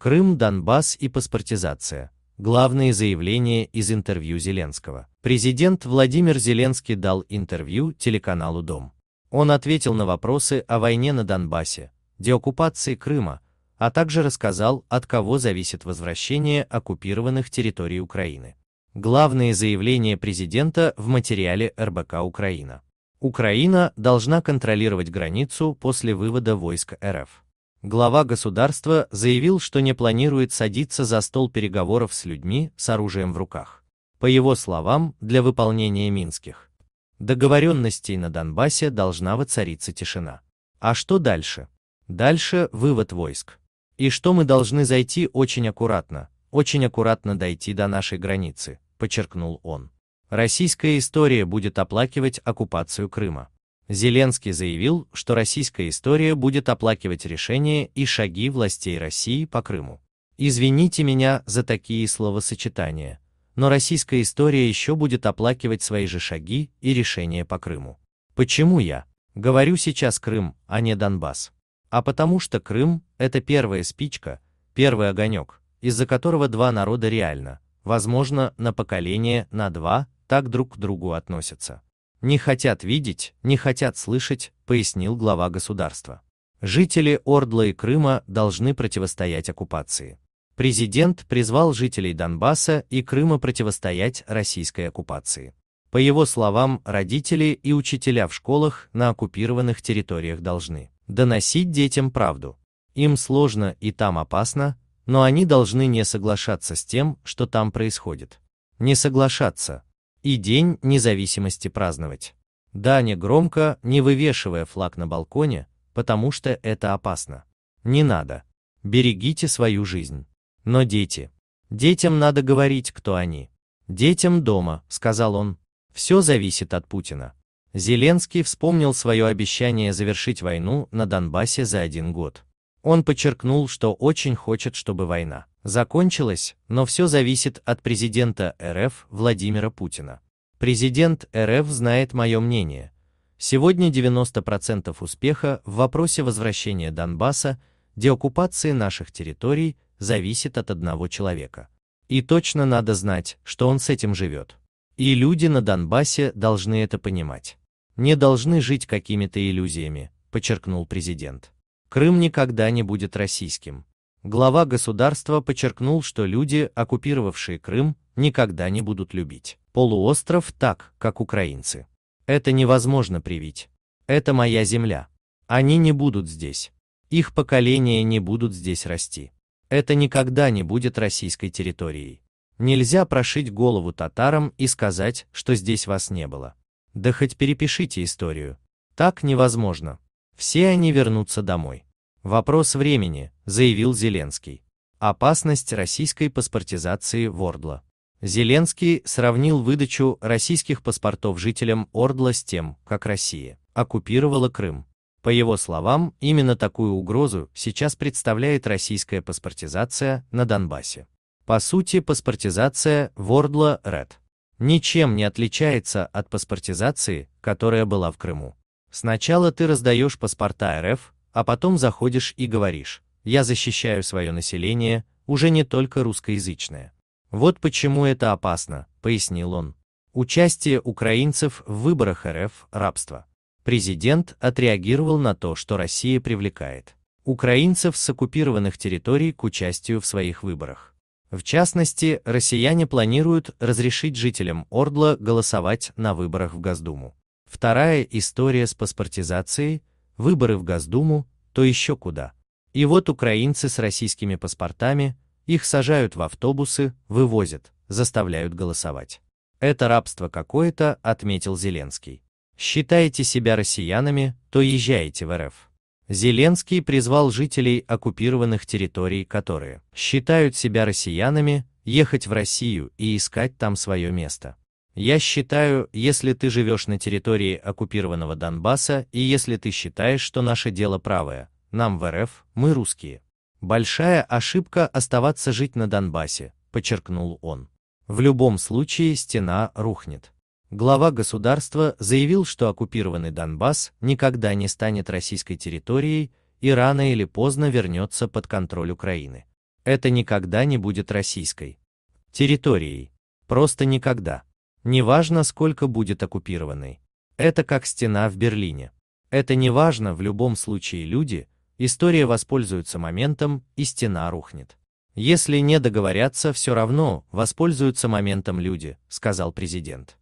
Крым, Донбасс и паспортизация. Главные заявления из интервью Зеленского. Президент Владимир Зеленский дал интервью телеканалу «Дом». Он ответил на вопросы о войне на Донбассе, деоккупации Крыма, а также рассказал, от кого зависит возвращение оккупированных территорий Украины. Главные заявления президента в материале РБК «Украина». Украина должна контролировать границу после вывода войск РФ. Глава государства заявил, что не планирует садиться за стол переговоров с людьми с оружием в руках. По его словам, для выполнения минских договоренностей на Донбассе должна воцариться тишина. А что дальше? Дальше вывод войск. И что мы должны зайти очень аккуратно, очень аккуратно дойти до нашей границы, подчеркнул он. Российская история будет оплакивать оккупацию Крыма. Зеленский заявил, что российская история будет оплакивать решения и шаги властей России по Крыму. Извините меня за такие словосочетания, но российская история еще будет оплакивать свои же шаги и решения по Крыму. Почему я говорю сейчас Крым, а не Донбасс? А потому что Крым – это первая спичка, первый огонек, из-за которого два народа реально, возможно, на поколение, на два, так друг к другу относятся не хотят видеть, не хотят слышать, пояснил глава государства. Жители Ордла и Крыма должны противостоять оккупации. Президент призвал жителей Донбасса и Крыма противостоять российской оккупации. По его словам, родители и учителя в школах на оккупированных территориях должны доносить детям правду. Им сложно и там опасно, но они должны не соглашаться с тем, что там происходит. Не соглашаться, и День независимости праздновать. Да, не громко, не вывешивая флаг на балконе, потому что это опасно. Не надо. Берегите свою жизнь. Но дети. Детям надо говорить, кто они. Детям дома, сказал он. Все зависит от Путина. Зеленский вспомнил свое обещание завершить войну на Донбассе за один год. Он подчеркнул, что очень хочет, чтобы война закончилась, но все зависит от президента РФ Владимира Путина. Президент РФ знает мое мнение. Сегодня 90% успеха в вопросе возвращения Донбасса, деоккупации наших территорий, зависит от одного человека. И точно надо знать, что он с этим живет. И люди на Донбассе должны это понимать. Не должны жить какими-то иллюзиями, подчеркнул президент. Крым никогда не будет российским глава государства подчеркнул, что люди, оккупировавшие Крым, никогда не будут любить полуостров так, как украинцы. Это невозможно привить. Это моя земля. Они не будут здесь. Их поколения не будут здесь расти. Это никогда не будет российской территорией. Нельзя прошить голову татарам и сказать, что здесь вас не было. Да хоть перепишите историю. Так невозможно. Все они вернутся домой. «Вопрос времени», — заявил Зеленский. Опасность российской паспортизации в Ордла. Зеленский сравнил выдачу российских паспортов жителям Ордла с тем, как Россия оккупировала Крым. По его словам, именно такую угрозу сейчас представляет российская паспортизация на Донбассе. По сути, паспортизация Вордла Ред ничем не отличается от паспортизации, которая была в Крыму. Сначала ты раздаешь паспорта РФ, а потом заходишь и говоришь, я защищаю свое население, уже не только русскоязычное. Вот почему это опасно, пояснил он. Участие украинцев в выборах РФ – рабство. Президент отреагировал на то, что Россия привлекает украинцев с оккупированных территорий к участию в своих выборах. В частности, россияне планируют разрешить жителям Ордла голосовать на выборах в Госдуму. Вторая история с паспортизацией выборы в Госдуму, то еще куда. И вот украинцы с российскими паспортами, их сажают в автобусы, вывозят, заставляют голосовать. Это рабство какое-то, отметил Зеленский. Считаете себя россиянами, то езжайте в РФ. Зеленский призвал жителей оккупированных территорий, которые считают себя россиянами, ехать в Россию и искать там свое место. Я считаю, если ты живешь на территории оккупированного Донбасса и если ты считаешь, что наше дело правое, нам в РФ, мы русские. Большая ошибка оставаться жить на Донбассе, подчеркнул он. В любом случае стена рухнет. Глава государства заявил, что оккупированный Донбасс никогда не станет российской территорией и рано или поздно вернется под контроль Украины. Это никогда не будет российской территорией. Просто никогда. Неважно, сколько будет оккупированной. Это как стена в Берлине. Это неважно, в любом случае люди, история воспользуется моментом, и стена рухнет. Если не договорятся, все равно воспользуются моментом люди, сказал президент.